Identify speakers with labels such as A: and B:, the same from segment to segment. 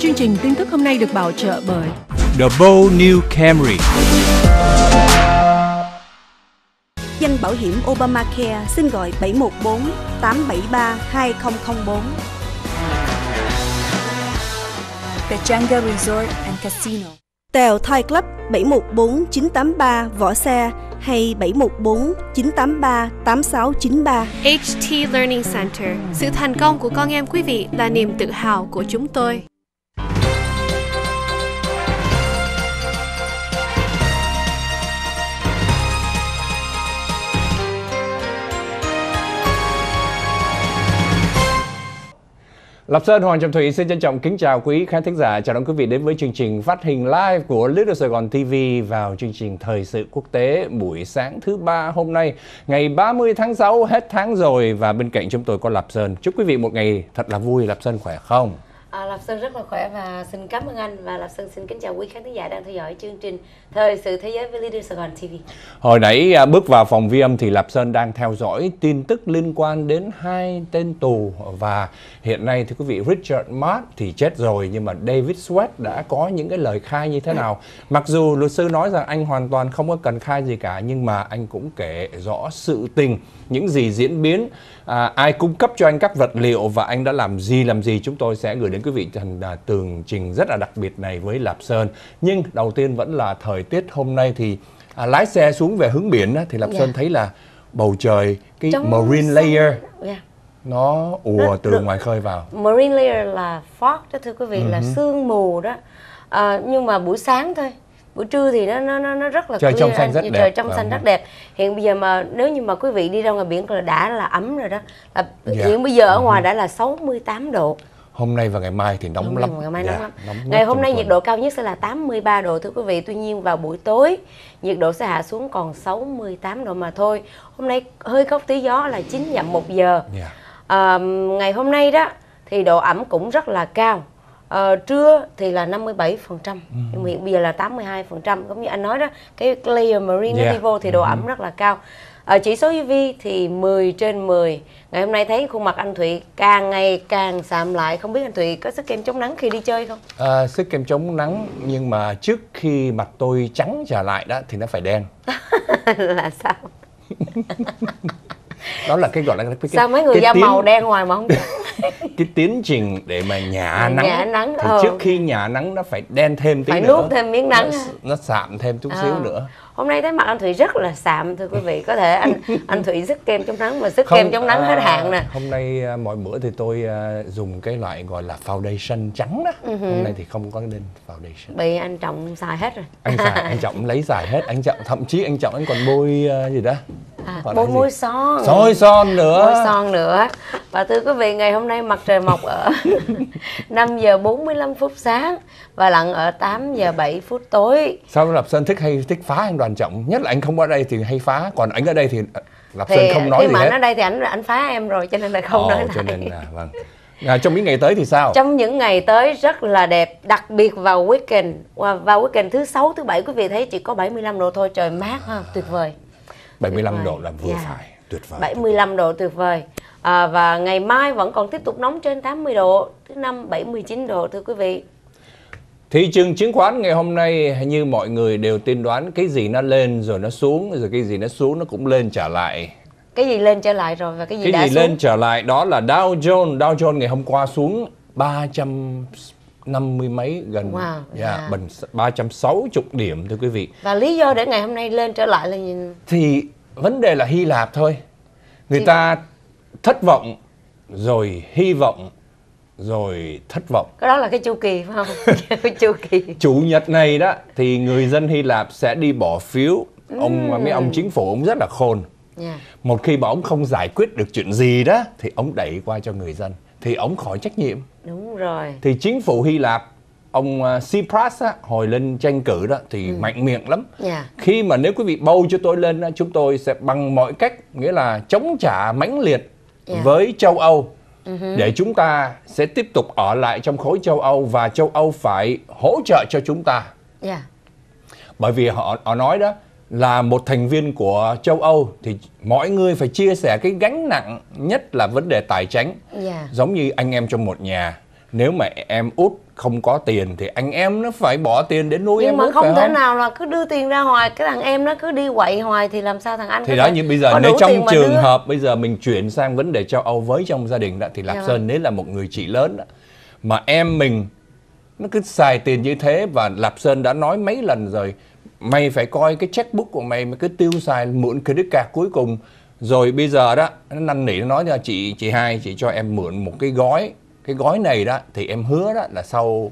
A: Chương trình tin tức hôm nay được bảo trợ bởi
B: The Bow New Camry.
A: Danh bảo hiểm Obamacare xin gọi 714 873 2004. Pechanga Resort and Casino. Tèo Thai Club 714 983 Võ Xe hay 714 983 8693. HT Learning Center. Sự thành công của con em quý vị là niềm tự hào của chúng tôi.
B: Lập Sơn, Hoàng Trọng Thủy xin trân trọng kính chào quý khán thính giả, chào đón quý vị đến với chương trình phát hình live của Little Sài Gòn TV vào chương trình Thời sự quốc tế buổi sáng thứ ba hôm nay, ngày 30 tháng 6 hết tháng rồi và bên cạnh chúng tôi có Lập Sơn. Chúc quý vị một ngày thật là vui, Lập Sơn khỏe không?
A: À, Lập Sơn rất là khỏe và xin cảm ơn anh và Lập Sơn xin kính chào quý khán thính giả đang theo dõi chương trình Thời sự thế giới với Leader Sài Gòn TV.
B: Hồi nãy à, bước vào phòng vi âm thì Lập Sơn đang theo dõi tin tức liên quan đến hai tên tù và hiện nay thì quý vị Richard Mart thì chết rồi nhưng mà David Sweat đã có những cái lời khai như thế nào. Mặc dù luật sư nói rằng anh hoàn toàn không có cần khai gì cả nhưng mà anh cũng kể rõ sự tình những gì diễn biến à, ai cung cấp cho anh các vật liệu và anh đã làm gì làm gì chúng tôi sẽ gửi đến đến quý vị thành tường trình rất là đặc biệt này với Lạp Sơn. Nhưng đầu tiên vẫn là thời tiết hôm nay thì à, lái xe xuống về hướng biển thì Lạp dạ. Sơn thấy là bầu trời cái Trong marine layer yeah.
A: Dạ. nó
B: ùa nó, từ được. ngoài khơi vào.
A: Marine layer là fog đó thưa quý vị uh-huh. là ừ sương mù đó. À, nhưng mà buổi sáng thôi buổi trưa thì nó nó nó rất là trời clear, trong xanh rất dạ, đẹp trời trong vâng xanh rất đẹp hiện bây giờ mà nếu như mà quý vị đi ra ngoài biển là đã là ấm rồi đó là dạ. hiện bây giờ ở ngoài ừ đã là 68 độ
B: hôm nay và ngày mai thì nóng hôm lắm. Ngày, mai yeah. Dạ, nóng lắm. Nóng ngày hôm nay
A: nhiệt độ cao nhất sẽ là 83 độ thưa quý vị. Tuy nhiên vào buổi tối nhiệt độ sẽ hạ xuống còn 68 độ mà thôi. Hôm nay hơi có tí gió là 9 dặm 1 giờ. Yeah. Dạ. À, ngày hôm nay đó thì độ ẩm cũng rất là cao. À, trưa thì là 57%, ừ. nhưng hiện bây giờ là 82%. Cũng như anh nói đó, cái layer marine yeah. Dạ. đi vô thì độ ừ. ẩm rất là cao. Ở ờ, chỉ số UV thì 10 trên 10. Ngày hôm nay thấy khuôn mặt anh Thụy càng ngày càng sạm lại. Không biết anh Thụy có sức kem chống nắng khi đi chơi không?
B: À, sức kem chống nắng nhưng mà trước khi mặt tôi trắng trở lại đó thì nó phải đen.
A: là sao?
B: đó là cái gọi là cái, cái sao mấy người cái da tiếng... màu đen
A: ngoài mà không
B: cái tiến trình để mà nhả nắng, nhả nắng thì ừ. trước khi nhả nắng nó phải đen thêm tí phải nữa. nuốt thêm miếng nắng nó, nó sạm thêm chút ừ. xíu nữa
A: hôm nay thấy mặt anh thủy rất là sạm thưa quý vị có thể anh anh thủy sức kem chống nắng mà sức kem chống nắng hết à, hạn nè
B: hôm nay à, mỗi bữa thì tôi à, dùng cái loại gọi là foundation trắng đó uh-huh. hôm nay thì không có nên foundation
A: bị anh trọng xài hết rồi
B: anh xài anh trọng lấy xài hết anh trọng thậm chí anh trọng anh còn bôi gì đó
A: à, bôi môi son rồi son nữa môi son nữa và thưa quý vị, ngày hôm nay mặt trời mọc ở 5 giờ 45 phút sáng và lặn ở 8 giờ 7 phút tối.
B: Sao Lập Sơn thích hay thích phá anh Đoàn Trọng? Nhất là anh không ở đây thì hay phá, còn anh ở đây thì Lập thì, Sơn không nói gì mà hết. Khi mà ở đây
A: thì anh anh phá em rồi cho nên là không Ồ, nói lại. nên
B: là vâng. À, trong những ngày tới thì sao? Trong
A: những ngày tới rất là đẹp, đặc biệt vào weekend, à, vào weekend thứ sáu thứ bảy quý vị thấy chỉ có 75 độ thôi, trời mát ha, tuyệt vời.
B: 75 tuyệt vời. độ là vừa yeah. Dạ. phải,
A: tuyệt vời. 75 tuyệt vời. độ tuyệt vời à, và ngày mai vẫn còn tiếp tục nóng trên 80 độ, thứ năm 79 độ thưa quý vị.
B: Thị trường chứng khoán ngày hôm nay như mọi người đều tiên đoán cái gì nó lên rồi nó xuống rồi cái gì nó xuống nó cũng lên trở lại.
A: Cái gì lên trở lại rồi và cái gì cái đã gì xuống? lên
B: trở lại đó là Dow Jones, Dow Jones ngày hôm qua xuống 300 năm mươi mấy gần wow, yeah, dạ, yeah. bình 360 điểm thưa quý vị.
A: Và lý do để ngày hôm nay lên trở lại là gì?
B: Thì vấn đề là Hy Lạp thôi. Người Thì... ta thất vọng rồi hy vọng rồi thất vọng
A: cái đó là cái chu kỳ phải không cái chu kỳ
B: chủ nhật này đó thì người dân hy lạp sẽ đi bỏ phiếu ông ừ. mấy ông chính phủ ông rất là khôn yeah. Dạ. một khi mà ông không giải quyết được chuyện gì đó thì ông đẩy qua cho người dân thì ông khỏi trách nhiệm
A: đúng rồi
B: thì chính phủ hy lạp ông à, Tsipras á, hồi lên tranh cử đó thì ừ. mạnh miệng lắm. Yeah. Dạ. Khi mà nếu quý vị bầu cho tôi lên chúng tôi sẽ bằng mọi cách nghĩa là chống trả mãnh liệt yeah. Dạ. với châu Âu ừ để chúng ta sẽ tiếp tục ở lại trong khối châu Âu và châu Âu phải hỗ trợ cho chúng ta. Yeah. Dạ. Bởi vì họ họ nói đó là một thành viên của châu Âu thì mỗi người phải chia sẻ cái gánh nặng nhất là vấn đề tài chính. Yeah. Dạ. Giống như anh em trong một nhà nếu mà em út không có tiền thì anh em nó phải bỏ tiền để nuôi nhưng em mà không thể không? nào
A: là cứ đưa tiền ra hoài cái thằng em nó cứ đi quậy hoài thì làm sao thằng anh thì đó như bây giờ nếu trong trường đưa. hợp
B: bây giờ mình chuyển sang vấn đề châu âu với trong gia đình đó thì lạc dạ. sơn nếu là một người chị lớn đó, mà em mình nó cứ xài tiền như thế và lạp sơn đã nói mấy lần rồi mày phải coi cái checkbook của mày mày cứ tiêu xài mượn credit card cuối cùng rồi bây giờ đó nó năn nỉ nó nói là chị chị hai chị cho em mượn một cái gói cái gói này đó thì em hứa đó là sau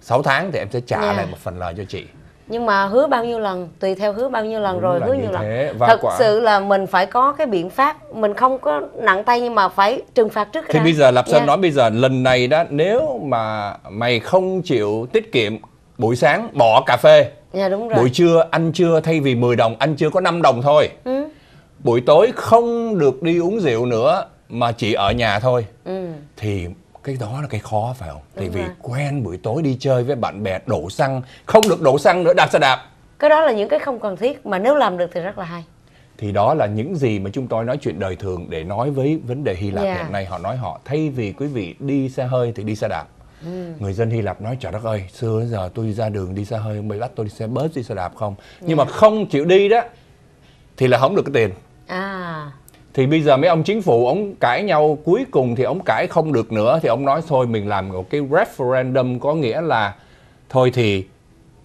B: 6 tháng thì em sẽ trả yeah. Dạ. lại một phần lời cho chị
A: nhưng mà hứa bao nhiêu lần tùy theo hứa bao nhiêu lần Đúng rồi hứa nhiều lần Và thật quả... sự là mình phải có cái biện pháp mình không có nặng tay nhưng mà phải trừng phạt trước cái thì ra. bây giờ lập sơn yeah. Dạ. nói
B: bây giờ lần này đó nếu mà mày không chịu tiết kiệm buổi sáng bỏ cà phê dạ đúng rồi buổi trưa ăn trưa thay vì 10 đồng ăn trưa có 5 đồng thôi ừ. buổi tối không được đi uống rượu nữa mà chỉ ở nhà thôi ừ. thì cái đó là cái khó phải không tại vì quen buổi tối đi chơi với bạn bè đổ xăng không được đổ xăng nữa đạp xe đạp
A: cái đó là những cái không cần thiết mà nếu làm được thì rất là hay
B: thì đó là những gì mà chúng tôi nói chuyện đời thường để nói với vấn đề Hy Lạp dạ. yeah. hiện nay họ nói họ thay vì quý vị đi xe hơi thì đi xe đạp Ừ. người dân Hy Lạp nói trời đất ơi xưa giờ tôi ra đường đi xe hơi mới bắt tôi đi xe bớt đi xe đạp không nhưng yeah. Dạ. mà không chịu đi đó thì là không được cái tiền
A: à
B: thì bây giờ mấy ông chính phủ ông cãi nhau cuối cùng thì ông cãi không được nữa thì ông nói thôi mình làm một cái referendum có nghĩa là thôi thì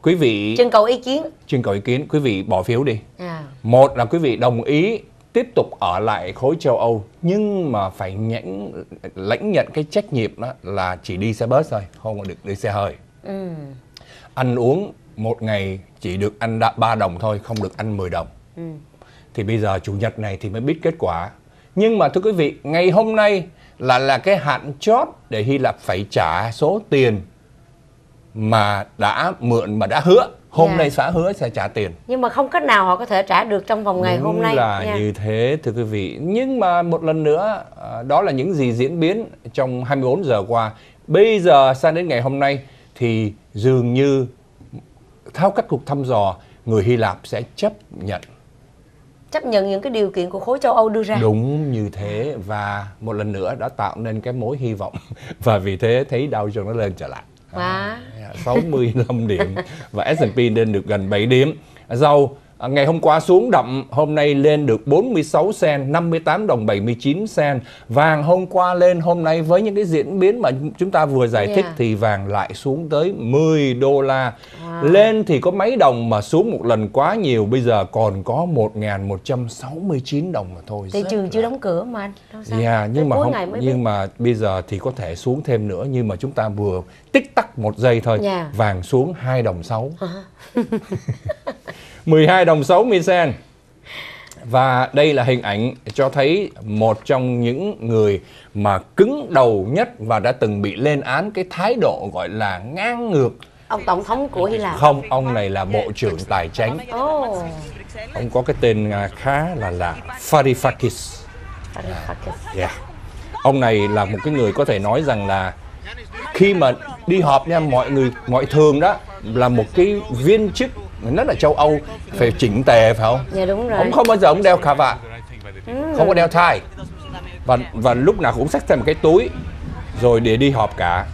B: quý vị trưng cầu ý kiến trưng cầu ý kiến quý vị bỏ phiếu đi à. một là quý vị đồng ý tiếp tục ở lại khối châu Âu nhưng mà phải nhẫn lãnh nhận cái trách nhiệm đó là chỉ đi xe bus thôi không được đi xe hơi ừ. ăn uống một ngày chỉ được ăn ba đồng thôi không được ăn 10 đồng ừ thì bây giờ chủ nhật này thì mới biết kết quả nhưng mà thưa quý vị ngày hôm nay là là cái hạn chót để Hy Lạp phải trả số tiền mà đã mượn mà đã hứa hôm yeah. Dạ. nay xã hứa sẽ trả tiền
A: nhưng mà không cách nào họ có thể trả được trong vòng ngày Đúng hôm nay là yeah. như
B: thế thưa quý vị nhưng mà một lần nữa à, đó là những gì diễn biến trong 24 giờ qua bây giờ sang đến ngày hôm nay thì dường như theo các cuộc thăm dò người Hy Lạp sẽ chấp nhận
A: chấp nhận những cái điều kiện của khối châu Âu đưa ra.
B: Đúng như thế và một lần nữa đã tạo nên cái mối hy vọng và vì thế thấy Dow Jones nó lên trở lại. Wow. À, 65 điểm và S&P lên được gần 7 điểm. Dầu À, ngày hôm qua xuống đậm, hôm nay lên được 46 sen, 58 đồng 79 sen. Vàng hôm qua lên, hôm nay với những cái diễn biến mà chúng ta vừa giải thích thì vàng lại xuống tới 10 đô la. Wow. Lên thì có mấy đồng mà xuống một lần quá nhiều, bây giờ còn có 1.169 đồng mà thôi. Thị trường
A: là... chưa đóng cửa mà anh. sao?
B: Yeah, nhưng mà không, nhưng mà bây giờ thì có thể xuống thêm nữa nhưng mà chúng ta vừa tích tắc một giây thôi. Yeah. Vàng xuống 2 đồng 6. 12 đồng 60 sen. Và đây là hình ảnh cho thấy một trong những người mà cứng đầu nhất và đã từng bị lên án cái thái độ gọi là ngang ngược.
A: Ông tổng thống của Hy Lạp.
B: Không, ông này là bộ trưởng tài chính. Oh. Ông có cái tên khá là là Farifakis.
A: Farifakis.
B: À, yeah. Ông này là một cái người có thể nói rằng là khi mà đi họp nha mọi người mọi thường đó là một cái viên chức rất là châu âu phải chỉnh tề phải không
A: dạ đúng rồi ông không
B: bao giờ ông đeo cà vạt ừ. không có đeo tie và và lúc nào cũng xách thêm một cái túi rồi để đi họp cả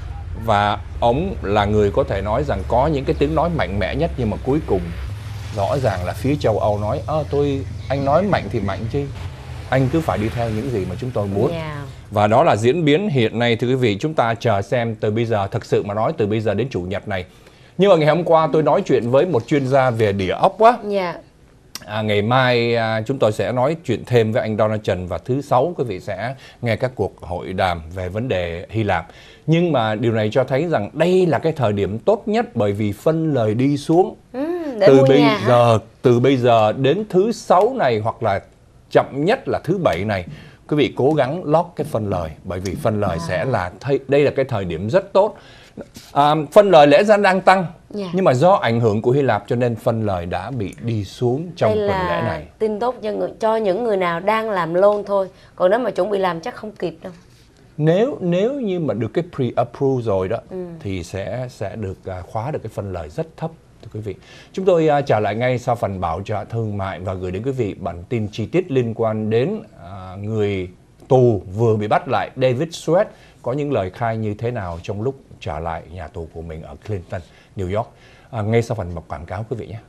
B: và ông là người có thể nói rằng có những cái tiếng nói mạnh mẽ nhất nhưng mà cuối cùng rõ ràng là phía châu âu nói ơ tôi anh nói mạnh thì mạnh chứ anh cứ phải đi theo những gì mà chúng tôi muốn yeah. Dạ. và đó là diễn biến hiện nay thưa quý vị chúng ta chờ xem từ bây giờ thực sự mà nói từ bây giờ đến chủ nhật này nhưng mà ngày hôm qua tôi nói chuyện với một chuyên gia về địa ốc á yeah. Dạ. À, ngày mai à, chúng tôi sẽ nói chuyện thêm với anh Donald Trần và thứ sáu quý vị sẽ nghe các cuộc hội đàm về vấn đề Hy Lạp. Nhưng mà điều này cho thấy rằng đây là cái thời điểm tốt nhất bởi vì phân lời đi xuống.
A: Ừ, từ bây nhà.
B: giờ từ bây giờ đến thứ sáu này hoặc là chậm nhất là thứ bảy này quý vị cố gắng lót cái phân lời bởi vì phân lời à. sẽ là đây là cái thời điểm rất tốt À, phân lời lẽ ra đang tăng yeah. Dạ. nhưng mà do ảnh hưởng của Hy Lạp cho nên phân lời đã bị đi xuống trong Đây tuần lễ này.
A: Tin tốt cho người cho những người nào đang làm luôn thôi, còn nếu mà chuẩn bị làm chắc không kịp đâu.
B: Nếu nếu như mà được cái pre approve rồi đó ừ. thì sẽ sẽ được uh, khóa được cái phân lời rất thấp thưa quý vị. Chúng tôi uh, trả lại ngay sau phần bảo trợ thương mại và gửi đến quý vị bản tin chi tiết liên quan đến uh, người tù vừa bị bắt lại David Sweat có những lời khai như thế nào trong lúc trở lại nhà tù của mình ở Clinton, New York. À, ngay sau phần một quảng cáo quý vị nhé.